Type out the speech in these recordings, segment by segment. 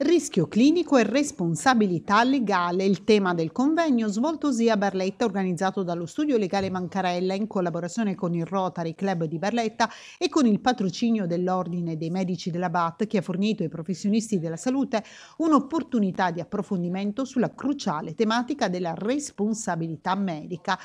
Rischio clinico e responsabilità legale, il tema del convegno svoltosi a Berletta organizzato dallo studio legale Mancarella in collaborazione con il Rotary Club di Berletta e con il patrocinio dell'Ordine dei Medici della BAT che ha fornito ai professionisti della salute un'opportunità di approfondimento sulla cruciale tematica della responsabilità medica.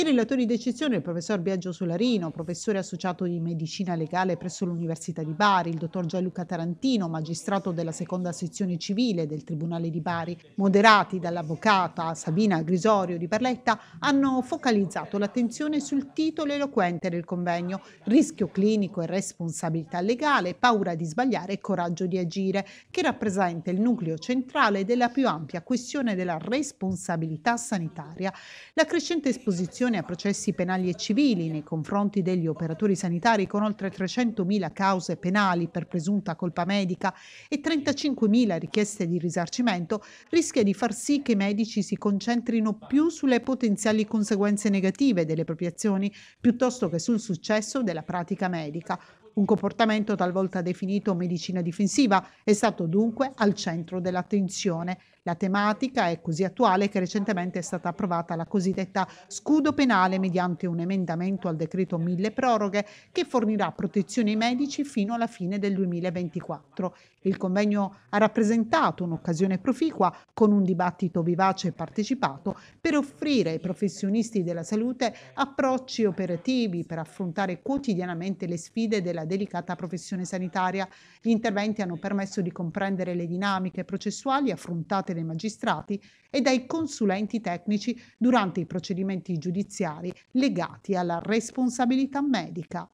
I relatori di eccezione, il professor Biagio Solarino, professore associato di medicina legale presso l'Università di Bari, il dottor Gianluca Tarantino, magistrato della seconda sezione civile del Tribunale di Bari, moderati dall'avvocata Sabina Grisorio di Barletta, hanno focalizzato l'attenzione sul titolo eloquente del convegno, rischio clinico e responsabilità legale, paura di sbagliare e coraggio di agire, che rappresenta il nucleo centrale della più ampia questione della responsabilità sanitaria. La crescente esposizione a processi penali e civili nei confronti degli operatori sanitari con oltre 300.000 cause penali per presunta colpa medica e 35.000 richieste di risarcimento rischia di far sì che i medici si concentrino più sulle potenziali conseguenze negative delle proprie azioni piuttosto che sul successo della pratica medica. Un comportamento talvolta definito medicina difensiva è stato dunque al centro dell'attenzione. La tematica è così attuale che recentemente è stata approvata la cosiddetta scudo penale mediante un emendamento al decreto mille proroghe che fornirà protezione ai medici fino alla fine del 2024. Il convegno ha rappresentato un'occasione proficua con un dibattito vivace e partecipato per offrire ai professionisti della salute approcci operativi per affrontare quotidianamente le sfide della delicata professione sanitaria. Gli interventi hanno permesso di comprendere le dinamiche processuali affrontate dai magistrati e dai consulenti tecnici durante i procedimenti giudiziari legati alla responsabilità medica.